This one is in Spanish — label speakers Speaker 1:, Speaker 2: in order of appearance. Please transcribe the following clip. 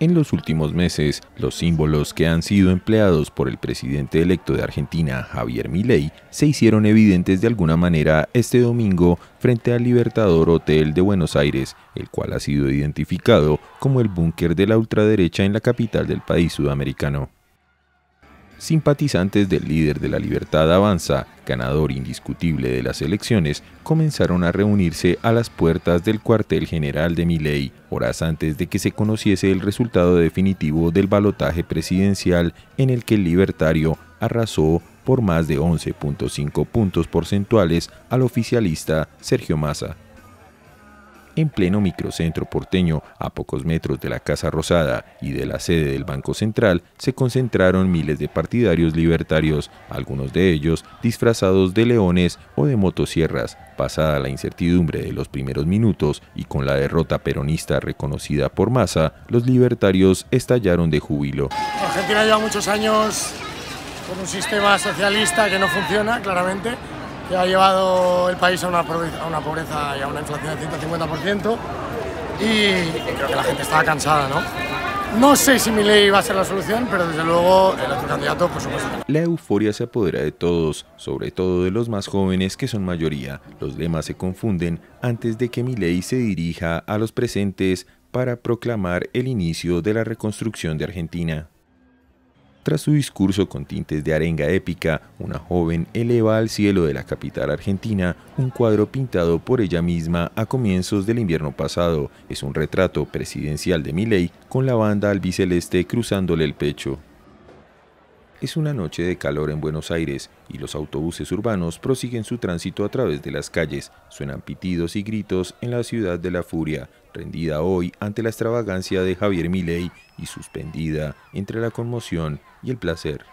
Speaker 1: En los últimos meses, los símbolos que han sido empleados por el presidente electo de Argentina, Javier Milei, se hicieron evidentes de alguna manera este domingo frente al Libertador Hotel de Buenos Aires, el cual ha sido identificado como el búnker de la ultraderecha en la capital del país sudamericano simpatizantes del líder de la Libertad Avanza, ganador indiscutible de las elecciones, comenzaron a reunirse a las puertas del cuartel general de Milei, horas antes de que se conociese el resultado definitivo del balotaje presidencial en el que el libertario arrasó por más de 11.5 puntos porcentuales al oficialista Sergio Massa en pleno microcentro porteño, a pocos metros de la Casa Rosada y de la sede del Banco Central, se concentraron miles de partidarios libertarios, algunos de ellos disfrazados de leones o de motosierras. Pasada la incertidumbre de los primeros minutos y con la derrota peronista reconocida por masa, los libertarios estallaron de júbilo.
Speaker 2: Argentina lleva muchos años con un sistema socialista que no funciona, claramente que ha llevado el país a una pobreza, a y a una inflación del 150% y creo que la gente estaba cansada, ¿no? No sé si mi ley va a ser la solución, pero desde luego el otro candidato, por supuesto.
Speaker 1: La euforia se apodera de todos, sobre todo de los más jóvenes que son mayoría. Los lemas se confunden antes de que mi ley se dirija a los presentes para proclamar el inicio de la reconstrucción de Argentina. Tras su discurso con tintes de arenga épica, una joven eleva al cielo de la capital argentina un cuadro pintado por ella misma a comienzos del invierno pasado. Es un retrato presidencial de Milei con la banda albiceleste cruzándole el pecho. Es una noche de calor en Buenos Aires y los autobuses urbanos prosiguen su tránsito a través de las calles. Suenan pitidos y gritos en la ciudad de la furia, rendida hoy ante la extravagancia de Javier Milei y suspendida entre la conmoción y el placer.